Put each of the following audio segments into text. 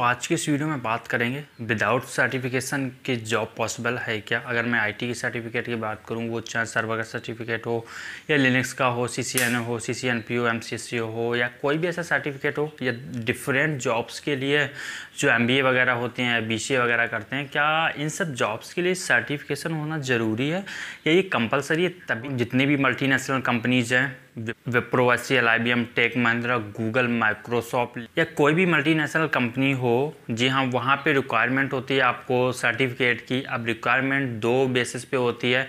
तो आज के इस वीडियो में बात करेंगे विदाउट सर्टिफिकेशन के जॉब पॉसिबल है क्या अगर मैं आईटी की सर्टिफिकेट की बात करूं वो चाहे सर्वर का सर्टिफिकेट हो या लिनक्स का हो सी सी एन हो C C N P O M C C हो या कोई भी ऐसा सर्टिफिकेट हो या डिफरेंट जॉब्स के लिए जो एम बी ए वगैरह होते हैं बी सी ए वगैरह करते हैं क्या इन सब जॉब्स के लिए सर्टिफिकेशन होना ज़रूरी है या ये कंपलसरी है तभी जितनी भी मल्टी नेशनल कंपनीज़ हैं विप्रो एस एल I B M Tech Mahindra Google Microsoft या कोई भी मल्टीनेशनल कंपनी हो जी हाँ वहाँ पे रिक्वायरमेंट होती है आपको सर्टिफिकेट की अब रिक्वायरमेंट दो बेसिस पे होती है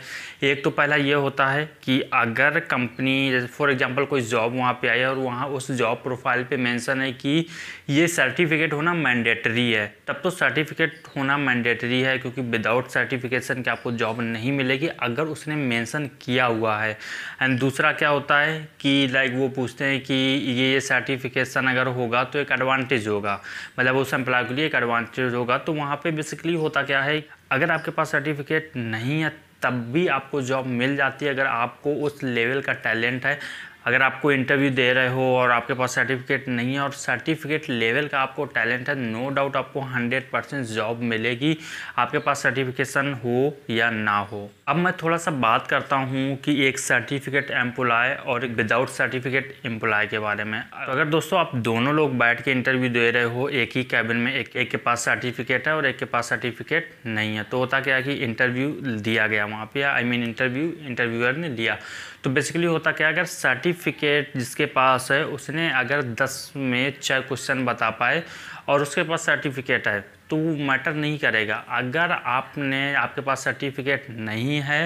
एक तो पहला ये होता है कि अगर कंपनी जैसे फॉर एग्जांपल कोई जॉब वहाँ पे आई है और वहाँ उस जॉब प्रोफाइल पे मेंशन है कि ये सर्टिफिकेट होना मैंडेटरी है तब तो सर्टिफिकेट होना मैंडेटरी है क्योंकि विदाउट सर्टिफिकेशन के आपको जॉब नहीं मिलेगी अगर उसने मैंसन किया हुआ है एंड दूसरा क्या होता है है कि लाइक वो पूछते हैं कि ये ये सर्टिफिकेशन अगर होगा तो एक एडवांटेज होगा मतलब उस एम्प्लॉय के लिए एक एडवांटेज होगा तो वहाँ पे बेसिकली होता क्या है अगर आपके पास सर्टिफिकेट नहीं है तब भी आपको जॉब मिल जाती है अगर आपको उस लेवल का टैलेंट है अगर आपको इंटरव्यू दे रहे हो और आपके पास सर्टिफिकेट नहीं है और सर्टिफिकेट लेवल का आपको टैलेंट है नो डाउट आपको 100 परसेंट जॉब मिलेगी आपके पास सर्टिफिकेशन हो या ना हो अब मैं थोड़ा सा बात करता हूँ कि एक सर्टिफिकेट एम्प्लॉय और एक विदाउट सर्टिफिकेट एम्प्लॉय के बारे में अगर दोस्तों आप दोनों लोग बैठ के इंटरव्यू दे रहे हो एक ही कैबिन में एक एक के पास सर्टिफिकेट है और एक के पास सर्टिफिकेट नहीं है तो होता क्या है कि इंटरव्यू दिया गया वहाँ पे आई मीन इंटरव्यू इंटरव्यूअर ने दिया तो बेसिकली होता क्या अगर सर्टिफिकेट जिसके पास है उसने अगर दस में छः क्वेश्चन बता पाए और उसके पास सर्टिफिकेट है तो वो मैटर नहीं करेगा अगर आपने आपके पास सर्टिफिकेट नहीं है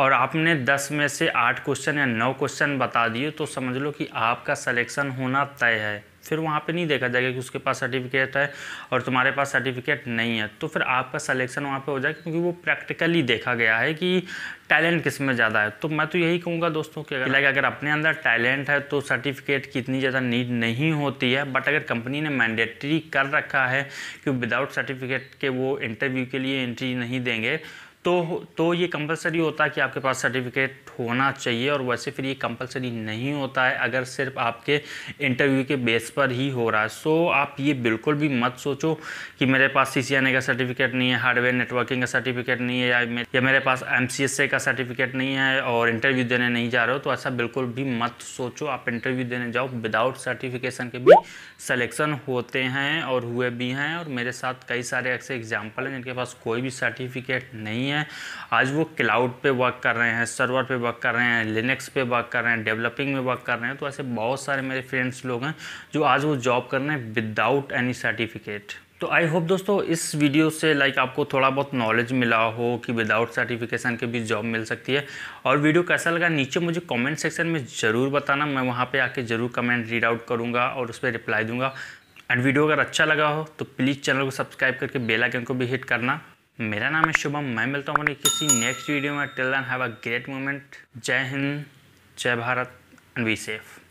और आपने 10 में से 8 क्वेश्चन या 9 क्वेश्चन बता दिए तो समझ लो कि आपका सिलेक्शन होना तय है फिर वहाँ पे नहीं देखा जाएगा कि उसके पास सर्टिफिकेट है और तुम्हारे पास सर्टिफिकेट नहीं है तो फिर आपका सलेक्शन वहाँ पे हो जाएगा क्योंकि वो प्रैक्टिकली देखा गया है कि टैलेंट किस में ज़्यादा है तो मैं तो यही कहूँगा दोस्तों कि अगर अगर अपने अंदर टैलेंट है तो सर्टिफिकेट की इतनी ज़्यादा नीड नहीं होती है बट अगर कंपनी ने मैंडेटरी कर रखा है कि विदाउट सर्टिफिकेट के वो इंटरव्यू के लिए एंट्री नहीं देंगे तो तो ये कंपलसरी होता है कि आपके पास सर्टिफिकेट होना चाहिए और वैसे फिर ये कंपलसरी नहीं होता है अगर सिर्फ आपके इंटरव्यू के बेस पर ही हो रहा है सो तो आप ये बिल्कुल भी मत सोचो कि मेरे पास सी का सर्टिफिकेट नहीं है हार्डवेयर नेटवर्किंग का सर्टिफिकेट नहीं है या मेरे, या मेरे पास एम का सर्टिफिकेट नहीं है और इंटरव्यू देने नहीं जा रहे हो तो ऐसा बिल्कुल भी मत सोचो आप इंटरव्यू देने जाओ विदाउट सर्टिफिकेशन के भी सलेक्शन होते हैं और हुए भी हैं और मेरे साथ कई सारे ऐसे एग्जाम्पल हैं जिनके पास कोई भी सर्टिफिकेट नहीं है हैं आज वो क्लाउड पे वर्क कर रहे हैं सर्वर पे वर्क कर रहे हैं लिनक्स पे वर्क कर रहे हैं डेवलपिंग में वर्क कर रहे हैं तो ऐसे बहुत सारे मेरे फ्रेंड्स लोग हैं जो आज वो जॉब कर रहे हैं विदाउट एनी सर्टिफिकेट तो आई होप दोस्तों इस वीडियो से लाइक like, आपको थोड़ा बहुत नॉलेज मिला हो कि विदाउट सर्टिफिकेशन के भी जॉब मिल सकती है और वीडियो कैसा लगा नीचे मुझे कमेंट सेक्शन में ज़रूर बताना मैं वहाँ पे आके ज़रूर कमेंट रीड आउट करूँगा और उस पर रिप्लाई दूँगा एंड वीडियो अगर अच्छा लगा हो तो प्लीज़ चैनल को सब्सक्राइब करके बेलाइकन को भी हिट करना मेरा नाम है शुभम मैं मिलता हूँ अपनी किसी नेक्स्ट वीडियो में till then have a great moment जय हिंद जय भारत एंड बी सेफ़